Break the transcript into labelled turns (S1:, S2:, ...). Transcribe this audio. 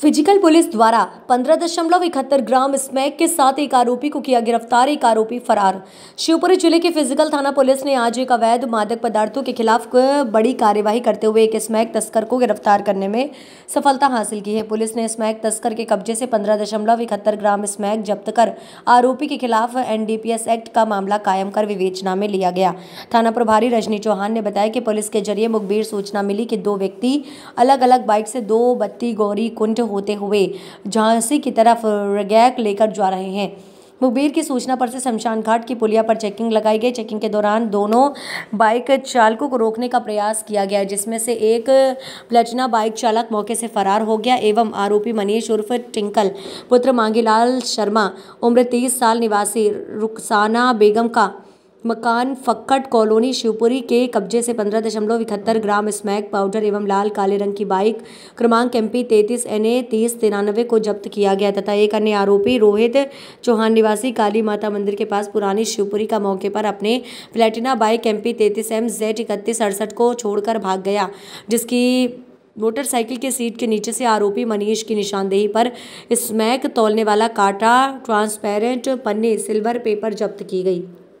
S1: physical police द्वारा पंद्रह दशमलव इकहत्तर ग्राम स्मैक के साथ एक आरोपी को किया गिरफ्तार एक आरोपी फरार शिवपुरी जिले के फिजिकल थाना पुलिस ने आज एक अवैध मादक पदार्थों के खिलाफ बड़ी कार्यवाही करते हुए एक स्मैक तस्कर को गिरफ्तार करने में सफलता हासिल की है पुलिस ने स्मैक तस्कर के कब्जे से पंद्रह दशमलव इकहत्तर ग्राम स्मैक जब्त कर आरोपी के खिलाफ एनडीपीएस एक्ट का मामला कायम कर विवेचना में लिया गया थाना प्रभारी रजनी चौहान ने बताया कि पुलिस के जरिए मुखबिर सूचना मिली कि दो व्यक्ति अलग अलग बाइक से दो बत्ती गौरी कुंड होते हुए झांसी की तरफ रगैक लेकर जा रहे हैं मुखबिर की सूचना पर से शमशान घाट की पुलिया पर चेकिंग लगाई गई चेकिंग के दौरान दोनों बाइक चालकों को रोकने का प्रयास किया गया जिसमें से एक प्लेटिना बाइक चालक मौके से फरार हो गया एवं आरोपी मनीष उर्फ टिंकल पुत्र मांगीलाल शर्मा उम्र तीस साल निवासी रुकसाना बेगम का मकान फक्कट कॉलोनी शिवपुरी के कब्जे से पंद्रह दशमलव इकहत्तर ग्राम स्मैक पाउडर एवं लाल काले रंग की बाइक क्रमांक एम पी तैतीस एन ए तीस तिरानवे को जब्त किया गया तथा एक अन्य आरोपी रोहित चौहान निवासी काली माता मंदिर के पास पुरानी शिवपुरी का मौके पर अपने प्लेटिना बाइक एम पी तैंतीस एम जेड इकतीस अड़सठ को छोड़कर भाग गया जिसकी मोटरसाइकिल के सीट के नीचे से आरोपी मनीष की निशानदेही पर स्मैक तोलने वाला काटा ट्रांसपेरेंट पन्नी सिल्वर पेपर जब्त की गई